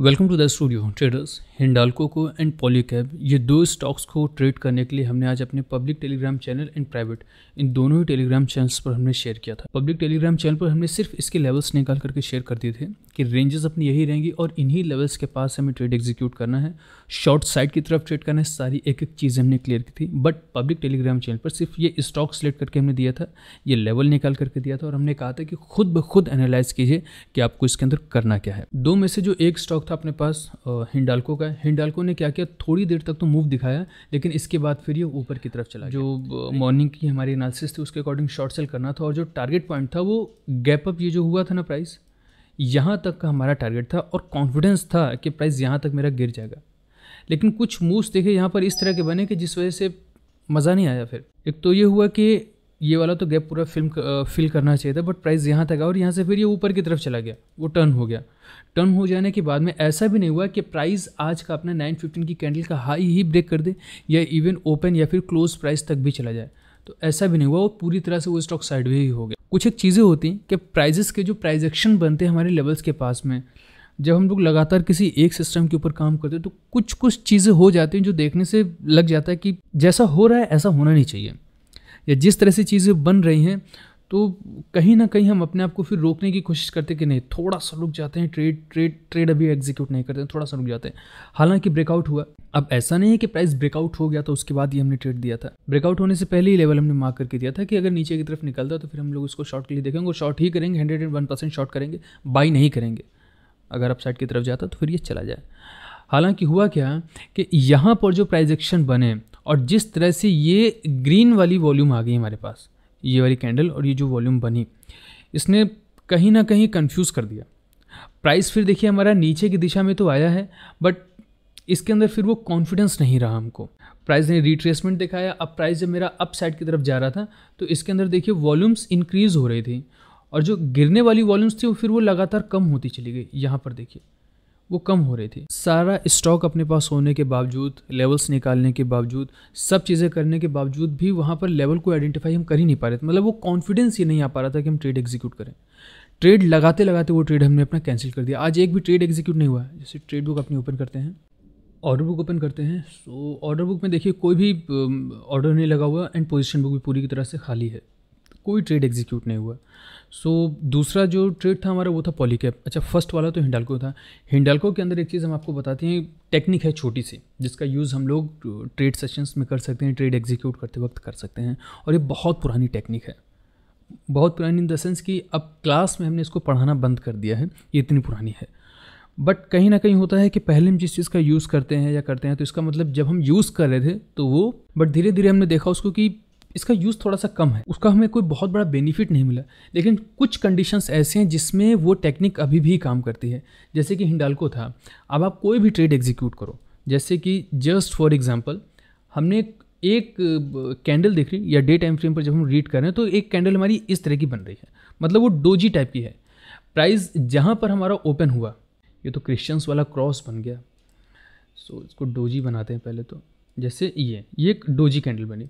welcome to the studio traders Hindalco को and Polycab ये दो स्टॉक्स को ट्रेड करने के लिए हमने आज अपने public Telegram channel and private इन दोनों ही टेलीग्राम चैनल्स पर हमने शेयर किया था पब्लिक टेलीग्राम चैनल पर हमने सिर्फ इसके लेवल्स निकाल करके शेयर कर दिए थे कि रेंजेस अपनी यही रहेंगी और इन्हीं लेवल्स के पास हमें ट्रेड एग्जीक्यूट करना है शॉर्ट साइड की तरफ ट्रेड करना है सारी एक एक चीज़ हमने क्लियर की थी बट पब्लिक टेलीग्राम चैनल पर सिर्फ ये स्टॉक सेलेक्ट करके हमने दिया था ये लेवल निकाल करके दिया था और हमने कहा था कि खुद ब खुद एनालाइज कीजिए कि आपको इसके अंदर करना क्या है दो में से जो एक स्टॉक था अपने पास हिंडालको का हिंडालको ने क्या किया थोड़ी देर तक तो मूव दिखाया लेकिन इसके बाद फिर ये ऊपर की तरफ चला जो मॉर्निंग की हमारी एनालिसिस थी उसके अकॉर्डिंग शॉर्ट सेल करना था और जो टारगेट पॉइंट था वो गैप अप ये जो हुआ था ना प्राइस यहाँ तक का हमारा टारगेट था और कॉन्फिडेंस था कि प्राइस यहाँ तक मेरा गिर जाएगा लेकिन कुछ मूव्स देखे यहाँ पर इस तरह के बने कि जिस वजह से मज़ा नहीं आया फिर एक तो ये हुआ कि ये वाला तो गैप पूरा फिल्म फिल करना चाहिए था बट प्राइस यहाँ तक और यहाँ से फिर ये ऊपर की तरफ चला गया वो टर्न हो गया टर्न हो जाने के बाद में ऐसा भी नहीं हुआ कि प्राइस आज का अपना 915 की कैंडल का हाई ही ब्रेक कर दे या इवन ओपन या फिर क्लोज प्राइस तक भी चला जाए तो ऐसा भी नहीं हुआ वो पूरी तरह से वो स्टॉक साइडवे ही हो गया कुछ एक चीज़ें होती हैं कि प्राइजेस के जो प्राइज एक्शन बनते हैं हमारे लेवल्स के पास में जब हम लोग लगातार किसी एक सिस्टम के ऊपर काम करते हैं तो कुछ कुछ चीज़ें हो जाती हैं जो देखने से लग जाता है कि जैसा हो रहा है ऐसा होना नहीं चाहिए या जिस तरह से चीज़ें बन रही हैं तो कहीं ना कहीं हम अपने आप को फिर रोकने की कोशिश करते कि नहीं थोड़ा सा रुक जाते हैं ट्रेड ट्रेड ट्रेड अभी एग्जीक्यूट नहीं करते थोड़ा सा रुक जाते हैं हालांकि ब्रेकआउट हुआ अब ऐसा नहीं है कि प्राइस ब्रेकआउट हो गया तो उसके बाद ही हमने ट्रेड दिया था ब्रेकआउट होने से पहले ही लेवल हमने मार्क करके दिया था कि अगर नीचे की तरफ निकलता तो फिर हम लोग उसको शॉर्ट के लिए देखेंगे और शॉर्ट ही करेंगे hundred and one percent short करेंगे बाई नहीं करेंगे अगर आप साइड की तरफ जाता तो फिर ये चला जाए हालांकि हुआ क्या कि यहाँ पर जो प्राइजेक्शन बने और जिस तरह से ये ग्रीन वाली वॉल्यूम आ गई हमारे पास ये वाली कैंडल और ये जो वॉल्यूम बनी इसने कहीं ना कहीं कंफ्यूज कर दिया प्राइस फिर देखिए हमारा नीचे की दिशा में तो आया है बट इसके अंदर फिर वो कॉन्फिडेंस नहीं रहा हमको प्राइस ने रिट्रेसमेंट दिखाया अब प्राइस जब मेरा अप साइड की तरफ जा रहा था तो इसके अंदर देखिए वॉल्यूम्स इंक्रीज हो रही थी और जो गिरने वाली वॉल्यूम्स थी वो फिर वो लगातार कम होती चली गई यहाँ पर देखिए वो कम हो रही थी सारा स्टॉक अपने पास होने के बावजूद लेवल्स निकालने के बावजूद सब चीज़ें करने के बावजूद भी वहाँ पर लेवल को आइडेंटिफाई हम कर ही नहीं पा रहे थे मतलब वो कॉन्फिडेंस ही नहीं आ पा रहा था कि हम ट्रेड एग्जीक्यूट करें ट्रेड लगाते लगाते वो ट्रेड हमने अपना कैंसिल कर दिया आज एक भी ट्रेड एग्जीक्यूट नहीं हुआ है जैसे ट्रेड बुक अपनी ओपन करते हैं ऑर्डर बुक ओपन करते हैं सो ऑर्डर बुक में देखिए कोई भी ऑर्डर um, नहीं लगा हुआ एंड पोजिशन बुक भी पूरी की तरह से खाली है कोई ट्रेड एग्जीक्यूट नहीं हुआ सो so, दूसरा जो ट्रेड था हमारा वो था पॉलीकैप अच्छा फर्स्ट वाला तो हिंडालको था हिंडालको के अंदर एक चीज़ हम आपको बताते हैं टेक्निक है छोटी सी जिसका यूज़ हम लोग ट्रेड सेशंस में कर सकते हैं ट्रेड एग्जीक्यूट करते वक्त कर सकते हैं और ये बहुत पुरानी टेक्निक है बहुत पुरानी इन द सेंस कि अब क्लास में हमने इसको पढ़ाना बंद कर दिया है ये इतनी पुरानी है बट कहीं ना कहीं होता है कि पहले हम जिस चीज़ का यूज़ करते हैं या करते हैं तो इसका मतलब जब हम यूज़ कर रहे थे तो वो बट धीरे धीरे हमने देखा उसको कि इसका यूज़ थोड़ा सा कम है उसका हमें कोई बहुत बड़ा बेनिफिट नहीं मिला लेकिन कुछ कंडीशंस ऐसे हैं जिसमें वो टेक्निक अभी भी काम करती है जैसे कि हिंडालको था अब आप कोई भी ट्रेड एग्जीक्यूट करो जैसे कि जस्ट फॉर एग्जाम्पल हमने एक कैंडल देख रही या डे टाइम फ्रेम पर जब हम रीड कर रहे हैं तो एक कैंडल हमारी इस तरह की बन रही है मतलब वो डोजी टाइप की है प्राइस जहाँ पर हमारा ओपन हुआ ये तो क्रिश्चियंस वाला क्रॉस बन गया सो so, इसको डोजी बनाते हैं पहले तो जैसे ये ये एक डोजी कैंडल बनी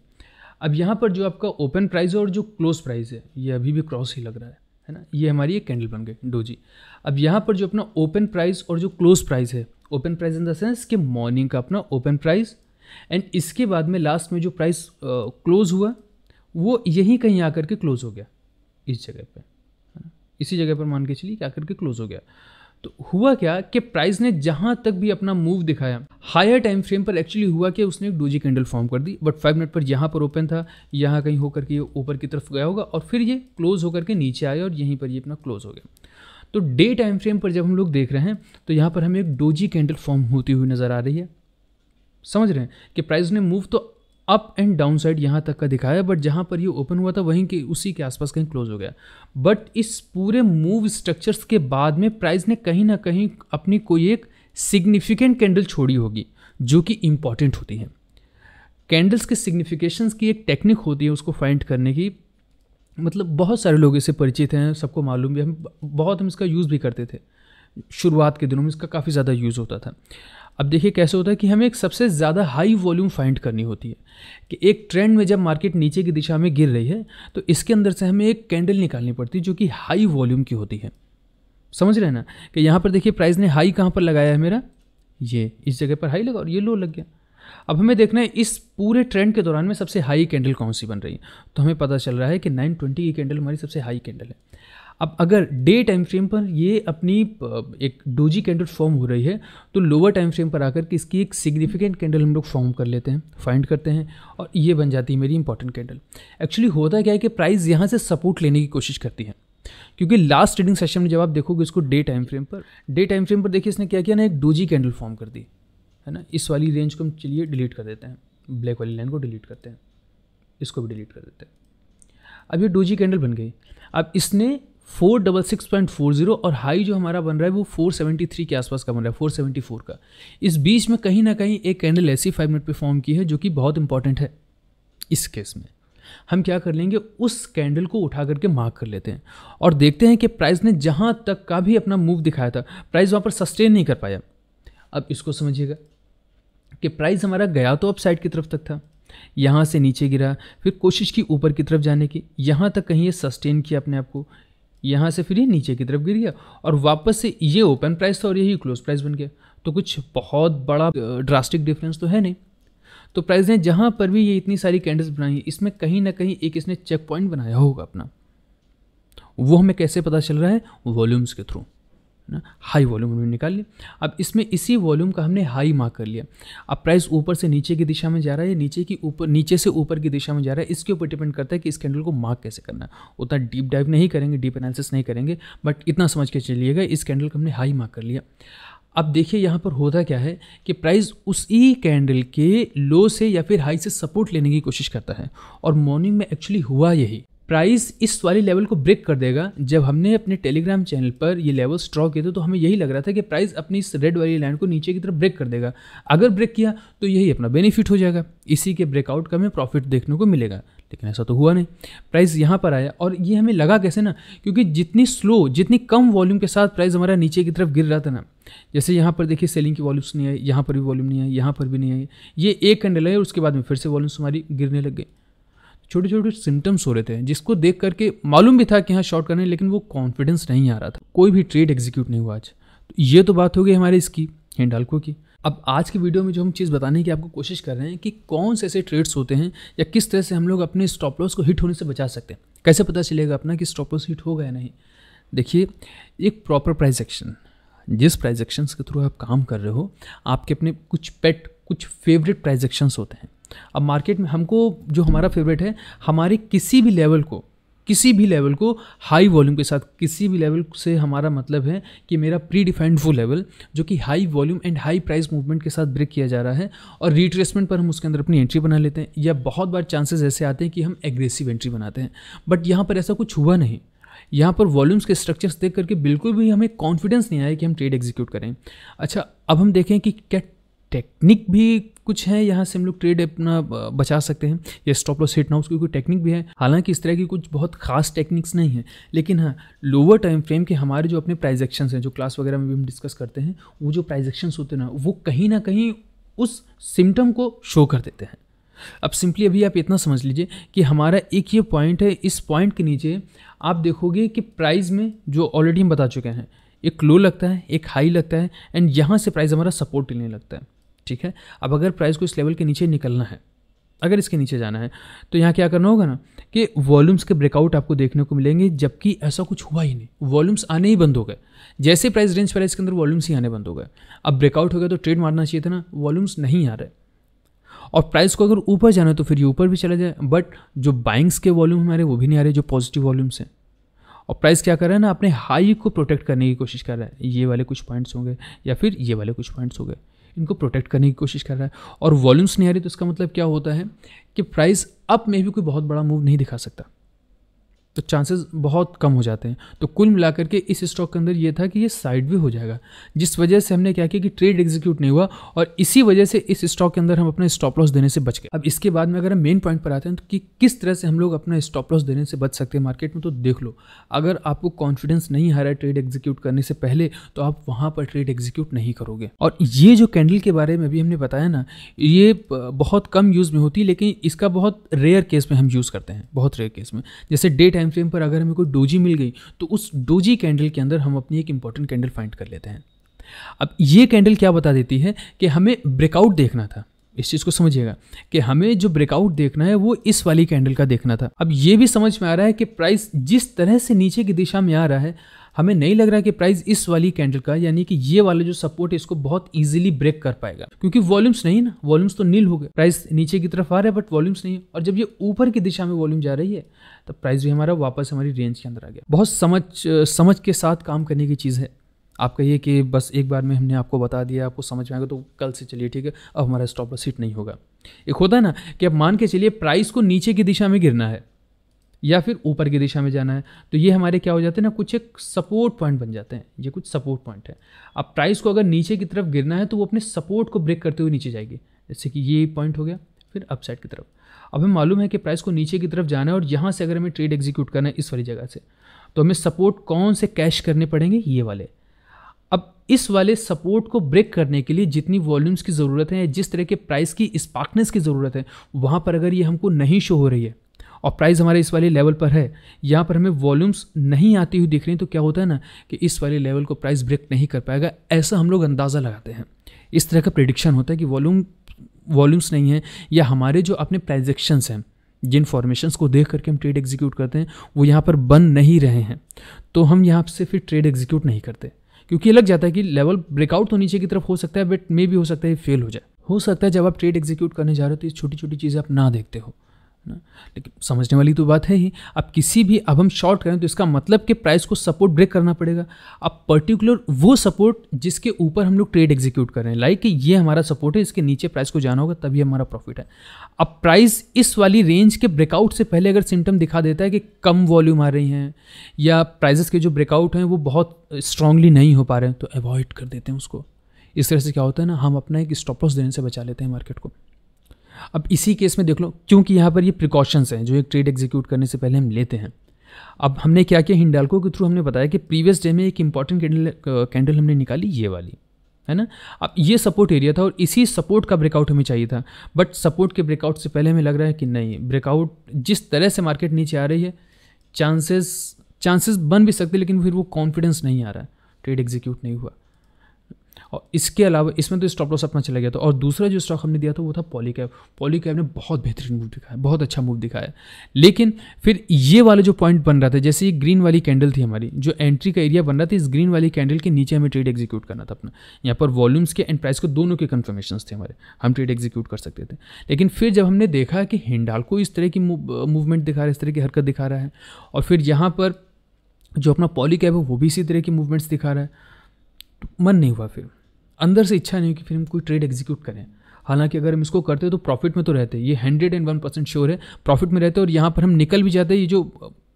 अब यहाँ पर जो आपका ओपन प्राइस है और जो क्लोज प्राइस है ये अभी भी क्रॉस ही लग रहा है है ना ये हमारी एक कैंडल बन गई डोजी अब यहाँ पर जो अपना ओपन प्राइस और जो क्लोज प्राइस है open price in the sense कि मॉर्निंग का अपना ओपन प्राइस एंड इसके बाद में लास्ट में जो प्राइस क्लोज हुआ वो यहीं कहीं आकर के क्लोज हो गया इस जगह पर इसी जगह पर मान के चलिए कि आकर के क्लोज हो गया तो हुआ क्या कि प्राइस ने जहां तक भी अपना मूव दिखाया हायर टाइम फ्रेम पर एक्चुअली हुआ कि उसने एक डोजी कैंडल फॉर्म कर दी बट फाइव मिनट पर यहाँ पर ओपन था यहां कहीं होकर के ये ऊपर की तरफ गया होगा और फिर ये क्लोज होकर के नीचे आया और यहीं पर ये अपना क्लोज हो गया तो डे टाइम फ्रेम पर जब हम लोग देख रहे हैं तो यहाँ पर हमें एक डोजी कैंडल फॉर्म होती हुई नज़र आ रही है समझ रहे हैं कि प्राइस ने मूव तो अप एंड डाउन साइड यहाँ तक का दिखाया बट जहाँ पर ये ओपन हुआ था वहीं के उसी के आसपास कहीं क्लोज हो गया बट इस पूरे मूव स्ट्रक्चर्स के बाद में प्राइस ने कहीं ना कहीं अपनी कोई एक सिग्निफिकेंट कैंडल छोड़ी होगी जो कि इम्पॉर्टेंट होती है कैंडल्स के सिग्निफिकेशंस की एक टेक्निक होती है उसको फाइंड करने की मतलब बहुत सारे लोग इससे परिचित हैं सबको मालूम भी हम बहुत हम इसका यूज़ भी करते थे शुरुआत के दिनों में इसका काफ़ी ज़्यादा यूज़ होता था अब देखिए कैसे होता है कि हमें एक सबसे ज़्यादा हाई वॉल्यूम फाइंड करनी होती है कि एक ट्रेंड में जब मार्केट नीचे की दिशा में गिर रही है तो इसके अंदर से हमें एक कैंडल निकालनी पड़ती है जो कि हाई वॉल्यूम की होती है समझ रहे हैं ना कि यहाँ पर देखिए प्राइस ने हाई कहाँ पर लगाया है मेरा ये इस जगह पर हाई लगा और ये लो लग गया अब हमें देखना है इस पूरे ट्रेंड के दौरान में सबसे हाई कैंडल कौन सी बन रही है तो हमें पता चल रहा है कि 920 की कैंडल हमारी सबसे हाई कैंडल है अब अगर डे टाइम फ्रेम पर ये अपनी एक डोजी कैंडल फॉर्म हो रही है तो लोअर टाइम फ्रेम पर आकर के इसकी एक सिग्निफिकेंट कैंडल हम लोग फॉर्म कर लेते हैं फाइंड करते हैं और ये बन जाती है मेरी इंपॉर्टेंट कैंडल एक्चुअली होता क्या है कि प्राइस यहाँ से सपोर्ट लेने की कोशिश करती है क्योंकि लास्ट ट्रेडिंग सेशन में जब आप देखोगे इसको डे टाइम फ्रेम पर डे टाइम फ्रेम पर देखिए इसने क्या किया ना एक डोजी कैंडल फॉर्म कर दी है ना इस वाली रेंज को हम चलिए डिलीट कर देते हैं ब्लैक वाली लाइन को डिलीट करते हैं इसको भी डिलीट कर देते हैं अब ये डोजी कैंडल बन गई अब इसने four double six point four zero और हाई जो हमारा बन रहा है वो फोर सेवेंटी थ्री के आसपास का बन रहा है फोर सेवेंटी फोर का इस बीच में कहीं ना कहीं एक कैंडल ऐसी फाइव मिनट पे फॉर्म की है जो कि बहुत इंपॉर्टेंट है इस केस में हम क्या कर लेंगे उस कैंडल को उठा करके मार्क कर लेते हैं और देखते हैं कि प्राइस ने जहाँ तक का भी अपना मूव दिखाया था प्राइस वहाँ पर सस्टेन नहीं कर पाया अब इसको समझिएगा कि प्राइस हमारा गया तो अब साइड की तरफ तक था यहाँ से नीचे गिरा फिर कोशिश की ऊपर की तरफ जाने की यहाँ तक कहीं ये सस्टेन किया अपने आप को यहाँ से फिर ये नीचे की तरफ गिर गया और वापस से ये ओपन प्राइस था और यही क्लोज प्राइस बन गया तो कुछ बहुत बड़ा ड्रास्टिक डिफरेंस तो है नहीं तो प्राइस ने जहाँ पर भी ये इतनी सारी कैंडल्स बनाई इसमें कहीं ना कहीं एक इसने चेक पॉइंट बनाया होगा अपना वो हमें कैसे पता चल रहा है वॉल्यूम्स के थ्रू ना हाई वॉल्यूम हमने निकाल लिया अब इसमें इसी वॉल्यूम का हमने हाई मार्क कर लिया अब प्राइस ऊपर से नीचे की दिशा में जा रहा है या नीचे की ऊपर नीचे से ऊपर की दिशा में जा रहा है इसके ऊपर डिपेंड करता है कि इस कैंडल को मार्क कैसे करना है उतना डीप डाइव नहीं करेंगे डीप एनालिसिस नहीं करेंगे बट इतना समझ के चलिएगा इस कैंडल को हमने हाई मार्क कर लिया अब देखिए यहाँ पर होता क्या है कि प्राइस उसी कैंडल के लो से या फिर हाई से सपोर्ट लेने की कोशिश करता है और मॉर्निंग में एक्चुअली हुआ यही प्राइस इस वाली लेवल को ब्रेक कर देगा जब हमने अपने टेलीग्राम चैनल पर ये लेवल स्ट्रॉ किए थे तो हमें यही लग रहा था कि प्राइस अपनी इस रेड वाली लाइन को नीचे की तरफ ब्रेक कर देगा अगर ब्रेक किया तो यही अपना बेनिफिट हो जाएगा इसी के ब्रेकआउट का हमें प्रॉफिट देखने को मिलेगा लेकिन ऐसा तो हुआ नहीं प्राइस यहाँ पर आया और ये हमें लगा कैसे ना क्योंकि जितनी स्लो जितनी कम वॉल्यूम के साथ प्राइस हमारा नीचे की तरफ गिर रहा था ना जैसे यहाँ पर देखिए सेलिंग की वॉल्यूम्स नहीं आई यहाँ पर भी वॉल्यूम नहीं आई यहाँ पर भी नहीं आई ये एक कैंडल आई और उसके बाद में फिर से वॉल्यूम्स हमारी गिरने लग गई छोटे छोटे सिम्टम्स हो रहे थे जिसको देख करके मालूम भी था कि हाँ शॉर्ट करने लेकिन वो कॉन्फिडेंस नहीं आ रहा था कोई भी ट्रेड एग्जीक्यूट नहीं हुआ आज तो ये तो बात हो गई हमारे इसकी हिंडालको की अब आज की वीडियो में जो हम चीज़ बताने की आपको कोशिश कर रहे हैं कि कौन से ऐसे ट्रेड्स होते हैं या किस तरह से हम लोग अपने स्टॉप लॉस को हिट होने से बचा सकते हैं कैसे पता चलेगा अपना कि स्टॉप लॉस हिट हो गया नहीं देखिए एक प्रॉपर प्राइज एक्शन जिस प्राइज एक्शंस के थ्रू आप काम कर रहे हो आपके अपने कुछ पेट कुछ फेवरेट प्राइज एक्शंस होते हैं अब मार्केट में हमको जो हमारा फेवरेट है हमारे किसी भी लेवल को किसी भी लेवल को हाई वॉल्यूम के साथ किसी भी लेवल से हमारा मतलब है कि मेरा प्री डिफाइंड वो लेवल जो कि high volume and high price movement के साथ ब्रेक किया जा रहा है और रिट्रेसमेंट पर हम उसके अंदर अपनी एंट्री बना लेते हैं या बहुत बार चांसेस ऐसे आते हैं कि हम एग्रेसिव एंट्री बनाते हैं बट यहाँ पर ऐसा कुछ हुआ नहीं यहाँ पर वॉल्यूम्स के स्ट्रक्चर्स देख करके बिल्कुल भी हमें कॉन्फिडेंस नहीं आया कि हम ट्रेड एग्जीक्यूट करें अच्छा अब हम देखें कि क्या टेक्निक भी कुछ है यहाँ से हम लोग ट्रेड अपना बचा सकते हैं या स्टॉप लॉस हिट ना उसकी कोई टेक्निक भी है हालांकि इस तरह की कुछ बहुत खास टेक्निक्स नहीं है लेकिन हाँ लोअर टाइम फ्रेम के हमारे जो अपने प्राइजेक्शन हैं जो क्लास वगैरह में भी हम डिस्कस करते हैं वो जो प्राइजेक्शन होते हैं ना वो कहीं ना कहीं उस सिम्टम को शो कर देते हैं अब सिंपली अभी आप इतना समझ लीजिए कि हमारा एक ये पॉइंट है इस पॉइंट के नीचे आप देखोगे कि प्राइस में जो ऑलरेडी हम बता चुके हैं एक लो लगता है एक हाई लगता है एंड यहाँ से प्राइस हमारा सपोर्ट लेने लगता है ठीक है अब अगर प्राइस को इस लेवल के नीचे निकलना है अगर इसके नीचे जाना है तो यहाँ क्या करना होगा ना कि वॉल्यूम्स के ब्रेकआउट आपको देखने को मिलेंगे जबकि ऐसा कुछ हुआ ही नहीं वॉल्यूम्स आने ही बंद हो गए जैसे प्राइस रेंज पर इसके अंदर वॉल्यूम्स ही आने बंद हो गए अब ब्रेकआउट हो गया तो ट्रेड मारना चाहिए था ना वॉल्यूम्स नहीं आ रहे और प्राइस को अगर ऊपर जाना है तो फिर ये ऊपर भी चला जाए बट जो बाइंग्स के वॉल्यूम हमारे वो भी नहीं आ रहे जो पॉजिटिव वॉल्यूम्स हैं और प्राइस क्या कर रहा है ना अपने हाई को प्रोटेक्ट करने की कोशिश कर रहा है ये वाले कुछ पॉइंट्स होंगे या फिर ये वाले कुछ पॉइंट्स हो गए इनको प्रोटेक्ट करने की कोशिश कर रहा है और वॉल्यूम्स आ रही तो इसका मतलब क्या होता है कि प्राइस अप में भी कोई बहुत बड़ा मूव नहीं दिखा सकता तो चांसेस बहुत कम हो जाते हैं तो कुल मिलाकर के इस स्टॉक के अंदर ये था कि ये साइड भी हो जाएगा जिस वजह से हमने क्या किया कि ट्रेड एग्जीक्यूट नहीं हुआ और इसी वजह से इस स्टॉक के अंदर हम अपना स्टॉप लॉस देने से बच गए अब इसके बाद में अगर हम मेन पॉइंट पर आते हैं तो कि किस तरह से हम लोग अपना स्टॉप लॉस देने से बच सकते हैं मार्केट में तो देख लो अगर आपको कॉन्फिडेंस नहीं आ रहा है ट्रेड एग्जीक्यूट करने से पहले तो आप वहाँ पर ट्रेड एग्जीक्यूट नहीं करोगे और ये जो कैंडल के बारे में अभी हमने बताया ना ये बहुत कम यूज़ में होती है लेकिन इसका बहुत रेयर केस में हम यूज़ करते हैं बहुत रेयर केस में जैसे डे टाइम टाइम फ्रेम पर अगर हमें कोई डोजी मिल गई तो उस डोजी कैंडल के अंदर हम अपनी एक इंपॉर्टेंट कैंडल फाइंड कर लेते हैं अब ये कैंडल क्या बता देती है कि हमें ब्रेकआउट देखना था इस चीज़ को समझिएगा कि हमें जो ब्रेकआउट देखना है वो इस वाली कैंडल का देखना था अब ये भी समझ में आ रहा है कि प्राइस जिस तरह से नीचे की दिशा में आ रहा है हमें नहीं लग रहा है कि प्राइस इस वाली कैंडल का यानी कि ये वाला जो सपोर्ट है इसको बहुत इजीली ब्रेक कर पाएगा क्योंकि वॉल्यूम्स नहीं ना वॉल्यूम्स तो नील हो गए प्राइस नीचे की तरफ आ रहा है बट वॉल्यूम्स नहीं और जब ये ऊपर की दिशा में वॉल्यूम जा रही है तब प्राइस भी हमारा वापस हमारी रेंज के अंदर आ गया बहुत समझ समझ के साथ काम करने की चीज़ है आप कहिए कि बस एक बार में हमने आपको बता दिया आपको समझ में आएगा तो कल से चलिए ठीक है अब हमारा स्टॉप लॉस हिट नहीं होगा एक होता है ना कि आप मान के चलिए प्राइस को नीचे की दिशा में गिरना है या फिर ऊपर की दिशा में जाना है तो ये हमारे क्या हो जाते हैं ना कुछ एक सपोर्ट पॉइंट बन जाते हैं ये कुछ सपोर्ट पॉइंट है अब प्राइस को अगर नीचे की तरफ गिरना है तो वो अपने सपोर्ट को ब्रेक करते हुए नीचे जाएगी जैसे कि ये पॉइंट हो गया फिर अपसाइड की तरफ अब हमें मालूम है कि प्राइस को नीचे की तरफ जाना है और यहाँ से अगर हमें ट्रेड एग्जीक्यूट करना है इस वाली जगह से तो हमें सपोर्ट कौन से कैश करने पड़ेंगे ये वाले अब इस वाले सपोर्ट को ब्रेक करने के लिए जितनी वॉल्यूम्स की ज़रूरत है जिस तरह के प्राइस की स्पार्कनेस की ज़रूरत है वहाँ पर अगर ये हमको नहीं शो हो रही है और प्राइस हमारे इस वाले लेवल पर है यहाँ पर हमें वॉल्यूम्स नहीं आती हुई दिख रही तो क्या होता है ना कि इस वाले लेवल को प्राइस ब्रेक नहीं कर पाएगा ऐसा हम लोग अंदाज़ा लगाते हैं इस तरह का प्रिडिक्शन होता है कि वॉल्यूम वॉल्यूम्स नहीं है या हमारे जो अपने प्राइजेक्शंस हैं जिन फॉर्मेशंस को देख करके हम ट्रेड एग्जीक्यूट करते हैं वो यहाँ पर बन नहीं रहे हैं तो हम यहाँ से फिर ट्रेड एग्जीक्यूट नहीं करते क्योंकि लग जाता है कि लेवल ब्रेकआउट तो नीचे की तरफ हो सकता है बट मे भी हो सकता है फेल हो जाए हो सकता है जब आप ट्रेड एग्जीक्यूट करने जा रहे हो तो ये छोटी छोटी चीज़ें आप ना देखते हो ना लेकिन समझने वाली तो बात है ही अब किसी भी अब हम शॉर्ट करें तो इसका मतलब कि प्राइस को सपोर्ट ब्रेक करना पड़ेगा अब पर्टिकुलर वो सपोर्ट जिसके ऊपर हम लोग ट्रेड एग्जीक्यूट कर रहे हैं लाइक ये हमारा सपोर्ट है इसके नीचे प्राइस को जाना होगा तभी हमारा प्रॉफिट है अब प्राइस इस वाली रेंज के ब्रेकआउट से पहले अगर सिम्टम दिखा देता है कि कम वॉल्यूम आ रही हैं या प्राइजेस के जो ब्रेकआउट हैं वो बहुत स्ट्रांगली नहीं हो पा रहे हैं तो अवॉइड कर देते हैं उसको इस तरह से क्या होता है ना हम अपना एक स्टॉप लॉस देने से बचा लेते हैं मार्केट को अब इसी केस में देख लो क्योंकि यहाँ पर ये प्रिकॉशंस हैं जो एक ट्रेड एग्जीक्यूट करने से पहले हम लेते हैं अब हमने क्या किया हिंडालको के थ्रू हमने बताया कि प्रीवियस डे में एक इंपॉर्टेंट कैंडल कैंडल हमने निकाली ये वाली है ना अब ये सपोर्ट एरिया था और इसी सपोर्ट का ब्रेकआउट हमें चाहिए था बट सपोर्ट के ब्रेकआउट से पहले हमें लग रहा है कि नहीं ब्रेकआउट जिस तरह से मार्केट नीचे आ रही है चांसेस चांसेस बन भी सकते लेकिन फिर वो कॉन्फिडेंस नहीं आ रहा है ट्रेड एग्जीक्यूट नहीं हुआ और इसके अलावा इसमें तो स्टॉप लॉस अपना चला गया था और दूसरा जो स्टॉक हमने दिया था वो था पॉली कैब ने बहुत बेहतरीन मूव दिखाया बहुत अच्छा मूव दिखाया लेकिन फिर ये वाले जो पॉइंट बन रहा था जैसे ये ग्रीन वाली कैंडल थी हमारी जो एंट्री का एरिया बन रहा था इस ग्रीन वाली कैंडल के नीचे हमें ट्रेड एग्जीक्यूट करना था अपना यहाँ पर वॉल्यूम्स के एंड प्राइस को दोनों के कन्फर्मेशन थे हमारे हम ट्रेड एग्जीक्यूट कर सकते थे लेकिन फिर जब हमने देखा कि हिंडाल को इस तरह की मूवमेंट दिखा रहा है इस तरह की हरकत दिखा रहा है और फिर यहाँ पर जो अपना पॉली कैब है वो भी इसी तरह की मूवमेंट्स दिखा रहा है तो मन नहीं हुआ फिर अंदर से इच्छा नहीं कि फिर हम कोई ट्रेड एग्जीक्यूट करें हालांकि अगर हम इसको करते हैं तो प्रॉफिट में तो रहते ये hundred and one percent sure है प्रॉफिट में रहते और यहाँ पर हम निकल भी जाते ये जो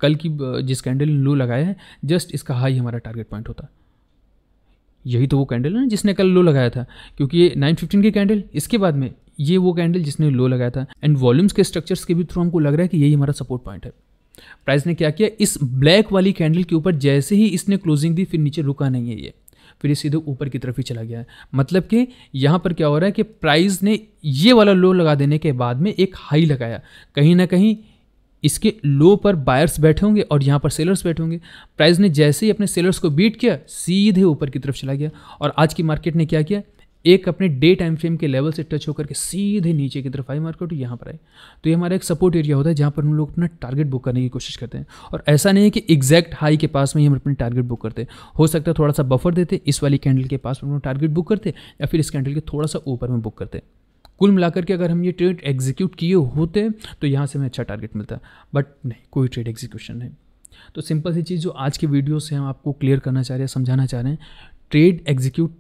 कल की जिस कैंडल ने लो लगाया है जस्ट इसका हाई हमारा टारगेट पॉइंट होता है यही तो वो कैंडल है ना जिसने कल लो लगाया था क्योंकि ये नाइन फिफ्टीन की कैंडल इसके बाद में ये वो कैंडल जिसने लो लगाया था एंड वॉल्यूम्स के स्ट्रक्चर्स के भी थ्रू हमको लग रहा है कि यही हमारा सपोर्ट पॉइंट है प्राइस ने क्या किया इस ब्लैक वाली कैंडल के ऊपर जैसे ही इसने क्लोजिंग दी फिर नीचे रुका नहीं है ये फिर ये सीधे ऊपर की तरफ ही चला गया है मतलब कि यहाँ पर क्या हो रहा है कि प्राइस ने ये वाला लो लगा देने के बाद में एक हाई लगाया कहीं ना कहीं इसके लो पर बायर्स बैठे होंगे और यहाँ पर सेलर्स बैठे होंगे प्राइस ने जैसे ही अपने सेलर्स को बीट किया सीधे ऊपर की तरफ चला गया और आज की मार्केट ने क्या किया एक अपने डे टाइम फ्रेम के लेवल से टच होकर के सीधे नीचे की तरफ आई मार्केट यहाँ पर आई तो ये हमारा एक सपोर्ट एरिया होता है जहाँ पर हम लोग अपना टारगेट बुक करने की कोशिश करते हैं और ऐसा नहीं है कि एग्जैक्ट हाई के पास में ही हम अपने टारगेट बुक करते हैं हो सकता है थोड़ा सा बफर देते इस वाली कैंडल के पास में हम टारगेट बुक करते या फिर इस कैंडल के थोड़ा सा ऊपर में बुक करते कुल मिलाकर के अगर हम ये ट्रेड एग्जीक्यूट किए होते तो यहाँ से हमें अच्छा टारगेट मिलता बट नहीं कोई ट्रेड एग्जीक्यूशन नहीं तो सिंपल सी चीज़ जो आज के वीडियो से हम आपको क्लियर करना चाह रहे हैं समझाना चाह रहे हैं ट्रेड एग्जीक्यूट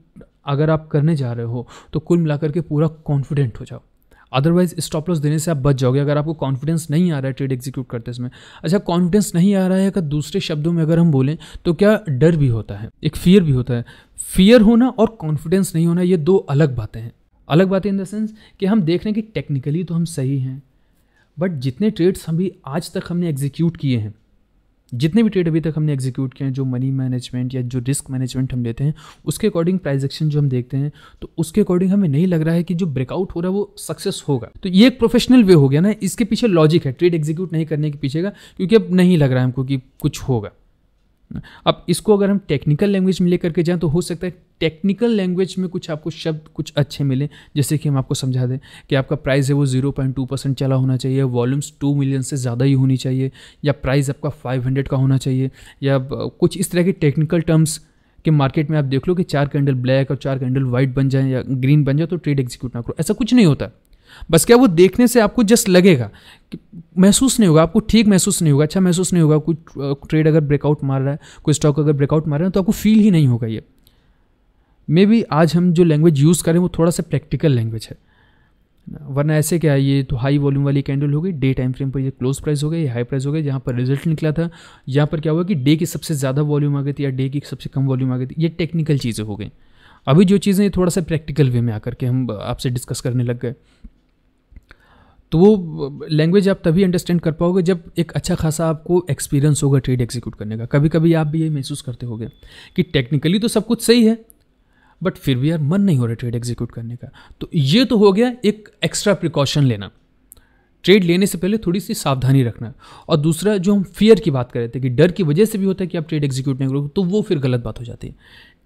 अगर आप करने जा रहे हो तो कुल मिलाकर के पूरा कॉन्फिडेंट हो जाओ अदरवाइज स्टॉप लॉस देने से आप बच जाओगे अगर आपको कॉन्फिडेंस नहीं आ रहा है ट्रेड एग्जीक्यूट करते समय अच्छा कॉन्फिडेंस नहीं आ रहा है अगर दूसरे शब्दों में अगर हम बोलें तो क्या डर भी होता है एक फियर भी होता है फियर होना और कॉन्फिडेंस नहीं होना ये दो अलग बातें हैं अलग बातें इन द सेंस कि हम देख रहे हैं कि टेक्निकली तो हम सही हैं बट जितने ट्रेड्स हम भी आज तक हमने एग्जीक्यूट किए हैं जितने भी ट्रेड अभी तक हमने एग्जीक्यूट किए हैं जो मनी मैनेजमेंट या जो रिस्क मैनेजमेंट हम लेते हैं उसके अकॉर्डिंग प्राइस एक्शन जो हम देखते हैं तो उसके अकॉर्डिंग हमें नहीं लग रहा है कि जो ब्रेकआउट हो रहा है वो सक्सेस होगा तो ये एक प्रोफेशनल वे हो गया ना इसके पीछे लॉजिक है ट्रेड एग्जीक्यूट नहीं करने के पीछे का क्योंकि अब नहीं लग रहा है हमको कि कुछ होगा अब इसको अगर हम टेक्निकल लैंग्वेज में लेकर के जाएँ तो हो सकता है टेक्निकल लैंग्वेज में कुछ आपको शब्द कुछ अच्छे मिले जैसे कि हम आपको समझा दें कि आपका प्राइस है वो जीरो पॉइंट टू परसेंट चला होना चाहिए वॉल्यूम्स टू मिलियन से ज़्यादा ही होनी चाहिए या प्राइस आपका फाइव हंड्रेड का होना चाहिए या कुछ इस तरह के टेक्निकल टर्म्स कि मार्केट में आप देख लो कि चार कैंडल ब्लैक और चार कैंडल व्हाइट बन जाए या ग्रीन बन जाए तो ट्रेड एग्जीक्यूट ना करो ऐसा कुछ नहीं होता बस क्या वो देखने से आपको जस्ट लगेगा महसूस नहीं होगा आपको ठीक महसूस नहीं होगा अच्छा महसूस नहीं होगा कोई ट्रेड अगर ब्रेकआउट मार रहा है कोई स्टॉक अगर ब्रेकआउट मार रहा है तो आपको फील ही नहीं होगा ये मे बी आज हम जो लैंग्वेज यूज़ करें वो थोड़ा सा प्रैक्टिकल लैंग्वेज है वरना ऐसे क्या है ये तो हाई वॉल्यूम वाली कैंडल हो गई डे टाइम फ्रेम पर ये क्लोज प्राइस हो गई ये हाई प्राइस हो गई जहाँ पर रिजल्ट निकला था यहाँ पर क्या हुआ कि डे की सबसे ज़्यादा वॉल्यूम आ गई थी या डे की सबसे कम वॉल्यूम आ गई थी ये टेक्निकल चीज़ें हो गई अभी जो चीज़ें थोड़ा सा प्रैक्टिकल वे में आकर के हम आपसे डिस्कस करने लग गए तो वो लैंग्वेज आप तभी अंडरस्टैंड कर पाओगे जब एक अच्छा खासा आपको एक्सपीरियंस होगा ट्रेड एग्जीक्यूट करने का कभी कभी आप भी ये महसूस करते होगे कि टेक्निकली तो सब कुछ सही है बट फिर भी यार मन नहीं हो रहा ट्रेड एग्जीक्यूट करने का तो ये तो हो गया एक एक्स्ट्रा प्रिकॉशन लेना ट्रेड लेने से पहले थोड़ी सी सावधानी रखना और दूसरा जो हम फियर की बात कर रहे थे कि डर की वजह से भी होता है कि आप ट्रेड एग्जीक्यूट नहीं करोगे तो वो फिर गलत बात हो जाती है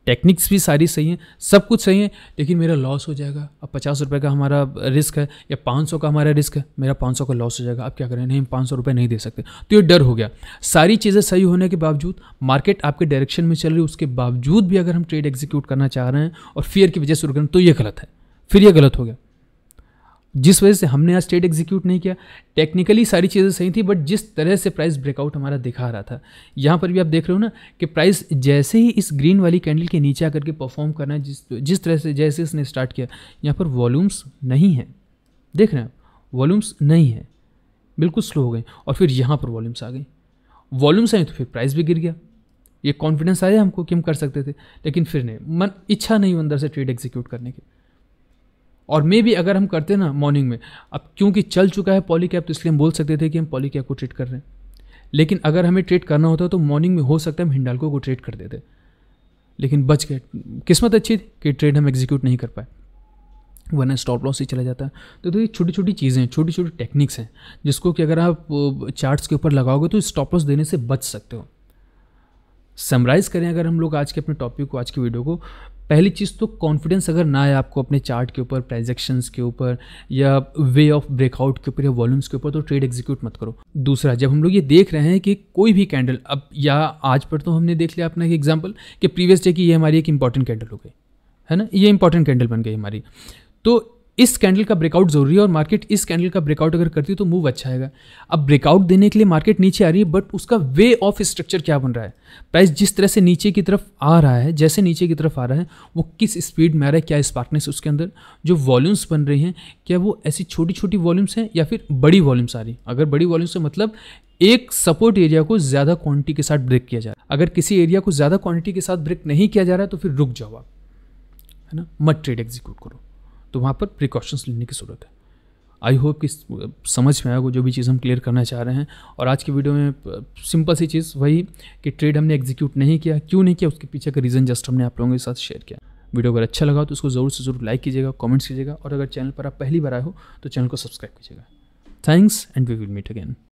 टेक्निक्स भी सारी सही हैं सब कुछ सही है लेकिन मेरा लॉस हो जाएगा अब पचास रुपये का हमारा रिस्क है या पाँच सौ का हमारा रिस्क है मेरा पाँच सौ का लॉस हो जाएगा आप क्या करें नहीं हम पाँच सौ रुपये नहीं दे सकते तो ये डर हो गया सारी चीज़ें सही होने के बावजूद मार्केट आपके डायरेक्शन में चल रही है उसके बावजूद भी अगर हम ट्रेड एग्जीक्यूट करना चाह रहे हैं और फियर की वजह से रुक रहे हैं तो ये गलत है फिर ये गलत हो गया जिस वजह से हमने आज स्टेट एग्जीक्यूट नहीं किया टेक्निकली सारी चीज़ें सही थी बट जिस तरह से प्राइस ब्रेकआउट हमारा दिखा रहा था यहाँ पर भी आप देख रहे हो ना कि प्राइस जैसे ही इस ग्रीन वाली कैंडल के नीचे आकर के परफॉर्म करना जिस जिस तरह से जैसे इसने स्टार्ट किया यहाँ पर वॉल्यूम्स नहीं हैं देख रहे हैं वॉल्यूम्स नहीं हैं बिल्कुल स्लो हो गए और फिर यहाँ पर वॉल्यूम्स आ गई वॉल्यूम्स आई तो फिर प्राइस भी गिर गया ये कॉन्फिडेंस आया हमको कि हम कर सकते थे लेकिन फिर नहीं मन इच्छा नहीं अंदर से ट्रेड एग्जीक्यूट करने की और मे भी अगर हम करते ना मॉर्निंग में अब क्योंकि चल चुका है पॉली कैप तो इसलिए हम बोल सकते थे कि हम पॉली कैप को ट्रेड कर रहे हैं लेकिन अगर हमें ट्रेड करना होता तो मॉर्निंग में हो सकता है हम हिंडालको को ट्रेड कर देते लेकिन बच गए किस्मत अच्छी थी कि ट्रेड हम एग्जीक्यूट नहीं कर पाए वरना स्टॉप लॉस ही चला जाता है तो देखिए छोटी छोटी चीज़ें हैं छोटी छोटी टेक्निक्स हैं जिसको कि अगर आप चार्ट्स के ऊपर लगाओगे तो स्टॉप लॉस देने से बच सकते हो समराइज़ करें अगर हम लोग आज के अपने टॉपिक को आज की वीडियो को पहली चीज़ तो कॉन्फिडेंस अगर ना आए आपको अपने चार्ट के ऊपर प्राइजेक्शन के ऊपर या वे ऑफ ब्रेकआउट के ऊपर या वॉल्यूम्स के ऊपर तो ट्रेड एग्जीक्यूट मत करो दूसरा जब हम लोग ये देख रहे हैं कि कोई भी कैंडल अब या आज पर तो हमने देख लिया अपना एक एग्जाम्पल कि प्रीवियस डे की ये हमारी एक इंपॉर्टेंट कैंडल हो गई है ना ये इंपॉर्टेंट कैंडल बन गई हमारी तो इस कैंडल का ब्रेकआउट जरूरी है और मार्केट इस कैंडल का ब्रेकआउट अगर करती है तो मूव अच्छा आएगा अब ब्रेकआउट देने के लिए मार्केट नीचे आ रही है बट उसका वे ऑफ स्ट्रक्चर क्या बन रहा है प्राइस जिस तरह से नीचे की तरफ आ रहा है जैसे नीचे की तरफ आ रहा है वो किस स्पीड में आ रहा है क्या स्पार्कनेस उसके अंदर जो वॉल्यूम्स बन रही हैं क्या वो ऐसी छोटी छोटी वॉल्यूम्स हैं या फिर बड़ी वॉल्यूम्स आ रही अगर बड़ी वॉल्यूम्स से मतलब एक सपोर्ट एरिया को ज़्यादा क्वांटिटी के साथ ब्रेक किया जा रहा है अगर किसी एरिया को ज़्यादा क्वांटिटी के साथ ब्रेक नहीं किया जा रहा है तो फिर रुक जाओ आप है ना मत ट्रेड एग्जीक्यूट करो तो वहाँ पर प्रिकॉशंस लेने की ज़रूरत है आई होप कि समझ में आएगा जो भी चीज़ हम क्लियर करना चाह रहे हैं और आज की वीडियो में सिंपल सी चीज़ वही कि ट्रेड हमने एग्जीक्यूट नहीं किया क्यों नहीं किया उसके पीछे का रीज़न जस्ट हमने आप लोगों के साथ शेयर किया वीडियो अगर अच्छा लगा तो उसको ज़रूर से ज़रूर लाइक कीजिएगा कमेंट्स कीजिएगा और अगर चैनल पर आप पहली बार आए हो तो चैनल को सब्सक्राइब कीजिएगा thanks and we will meet again